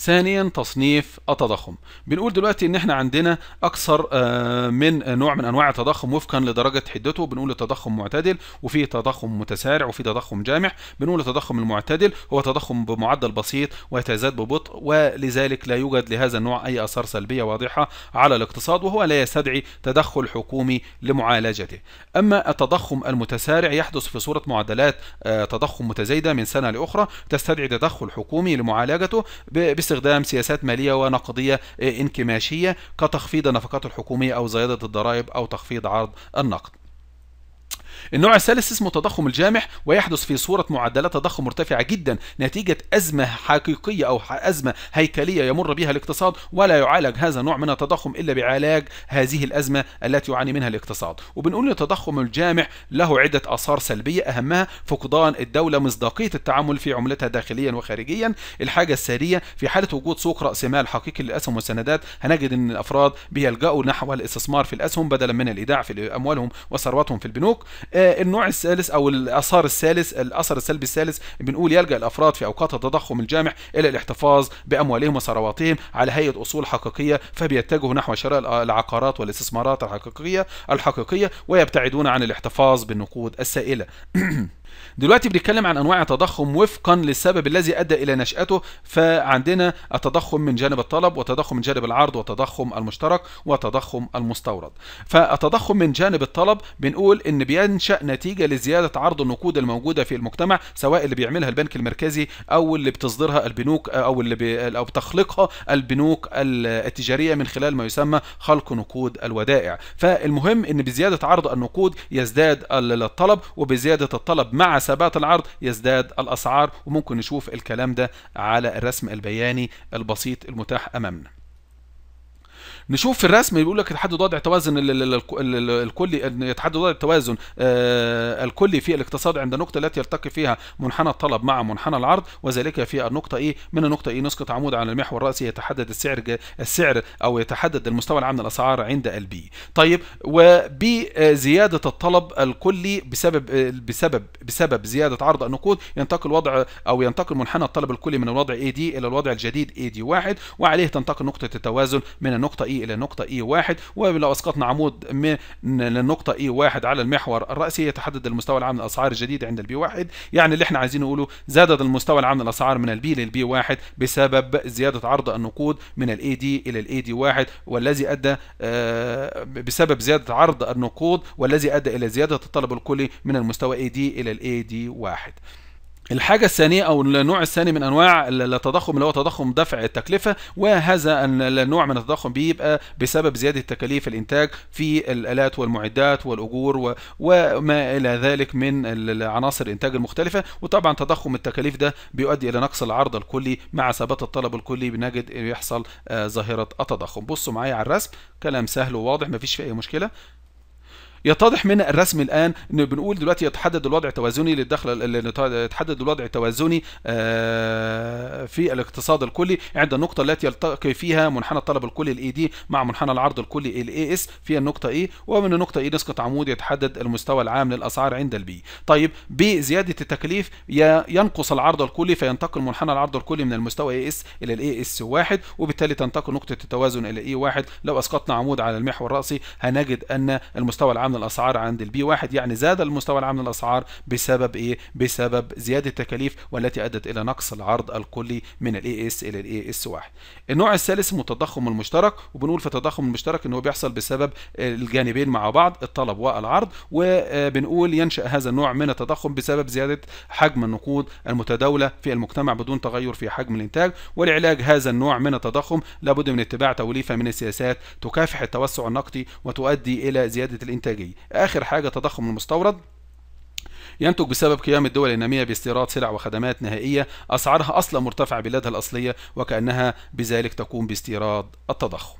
ثانيا تصنيف التضخم بنقول دلوقتي ان احنا عندنا اكثر آه، من نوع من انواع التضخم وفقا لدرجه حدته بنقول التضخم معتدل وفي تضخم متسارع وفي تضخم جامع بنقول التضخم المعتدل هو تضخم بمعدل بسيط ويتزاد ببطء ولذلك لا يوجد لهذا النوع اي اثار سلبيه واضحه على الاقتصاد وهو لا يستدعي تدخل حكومي لمعالجته اما التضخم المتسارع يحدث في صوره معدلات آه، تضخم متزايده من سنه لاخرى تستدعي تدخل حكومي لمعالجته باستخدام سياسات مالية ونقدية إيه، انكماشية كتخفيض النفقات الحكومية أو زيادة الضرائب أو تخفيض عرض النقد النوع الثالث اسمه تضخم الجامح ويحدث في صورة معدلات تضخم مرتفعة جدا نتيجة أزمة حقيقية أو أزمة هيكلية يمر بها الاقتصاد ولا يعالج هذا النوع من التضخم إلا بعلاج هذه الأزمة التي يعاني منها الاقتصاد وبنقول التضخم الجامح له عدة آثار سلبية أهمها فقدان الدولة مصداقية التعامل في عملتها داخليا وخارجيا الحاجة السارية في حالة وجود سوق رأس مال حقيقي للأسهم والسندات هنجد أن الأفراد بيلجأوا نحو الاستثمار في الأسهم بدلا من الإيداع في أموالهم وثرواتهم في البنوك آه، النوع الثالث او الاثار الثالث الاثر السلبي الثالث بنقول يلجا الافراد في اوقات التضخم الجامع الى الاحتفاظ باموالهم وثرواتهم على هيئه اصول حقيقيه فبيتجهوا نحو شراء العقارات والاستثمارات الحقيقيه الحقيقيه ويبتعدون عن الاحتفاظ بالنقود السائله دلوقتي بنتكلم عن انواع التضخم وفقا للسبب الذي ادى الى نشاته فعندنا التضخم من جانب الطلب وتضخم من جانب العرض وتضخم المشترك وتضخم المستورد فالتضخم من جانب الطلب بنقول ان بينشا نتيجه لزياده عرض النقود الموجوده في المجتمع سواء اللي بيعملها البنك المركزي او اللي بتصدرها البنوك او اللي بي او بتخلقها البنوك التجاريه من خلال ما يسمى خلق نقود الودائع فالمهم ان بزياده عرض النقود يزداد الطلب وبزياده الطلب مع ثبات العرض يزداد الأسعار وممكن نشوف الكلام ده على الرسم البياني البسيط المتاح أمامنا نشوف في الرسم بيقول لك يتحدد وضع التوازن الكلي يتحدد وضع التوازن آه، الكلي في الاقتصاد عند النقطه التي يلتقي فيها منحنى الطلب مع منحنى العرض وذلك في النقطه ايه من النقطه ايه نسقط عمود على المحور الراسي يتحدد السعر السعر او يتحدد المستوى العام للاسعار عند البي طيب وبزياده آه، الطلب الكلي بسبب آه، بسبب بسبب زياده عرض النقود ينتقل وضع او ينتقل منحنى الطلب الكلي من الوضع اي دي الى الوضع الجديد اي دي واحد وعليه تنتقل نقطه التوازن من النقطه اي e إلى نقطة E1 ولو أسقطنا عمود من النقطة E1 على المحور الرأسي يتحدد المستوى العام للأسعار الجديد عند البي واحد يعني اللي احنا عايزين نقوله زادت المستوى العام للأسعار من البي للبي واحد بسبب زيادة عرض النقود من الاي دي إلى الاي دي واحد والذي أدى آه، بسبب زيادة عرض النقود والذي أدى إلى زيادة الطلب الكلي من المستوى اي دي إلى الاي دي واحد. الحاجة الثانية أو النوع الثاني من أنواع التضخم اللي هو تضخم دفع التكلفة وهذا النوع من التضخم بيبقى بسبب زيادة تكاليف الإنتاج في الآلات والمعدات والأجور وما إلى ذلك من عناصر الإنتاج المختلفة وطبعا تضخم التكاليف ده بيؤدي إلى نقص العرض الكلي مع ثبات الطلب الكلي بنجد يحصل آه، ظاهرة التضخم بصوا معايا على الرسم كلام سهل وواضح مفيش فيه أي مشكلة يتضح من الرسم الان ان بنقول دلوقتي يتحدد الوضع التوازني للدخل يتحدد الوضع التوازني آه، في الاقتصاد الكلي عند النقطه التي يلتقي فيها منحنى الطلب الكلي الاي دي مع منحنى العرض الكلي الاي اس في النقطه اي ومن النقطه اي نسقط عمود يتحدد المستوى العام للاسعار عند البي طيب بزياده التكليف ينقص العرض الكلي فينتقل منحنى العرض الكلي من المستوى اي اس الى الاي اس 1 وبالتالي تنتقل نقطه التوازن الى اي 1 لو اسقطنا عمود على المحور الراسي هنجد ان المستوى العام العام للاسعار عند البي واحد يعني زاد المستوى العام للاسعار بسبب ايه بسبب زياده التكاليف والتي ادت الى نقص العرض الكلي من الاي اس الى الاي اس واحد النوع الثالث متضخم التضخم المشترك وبنقول في التضخم المشترك ان هو بيحصل بسبب الجانبين مع بعض الطلب والعرض وبنقول ينشا هذا النوع من التضخم بسبب زياده حجم النقود المتداوله في المجتمع بدون تغير في حجم الانتاج ولعلاج هذا النوع من التضخم لابد من اتباع توليفه من السياسات تكافح التوسع النقدي وتؤدي الى زياده الانتاج الخارجي آخر حاجة تضخم المستورد ينتج بسبب قيام الدول النامية باستيراد سلع وخدمات نهائية أسعارها أصلا مرتفعة بلادها الأصلية وكأنها بذلك تقوم باستيراد التضخم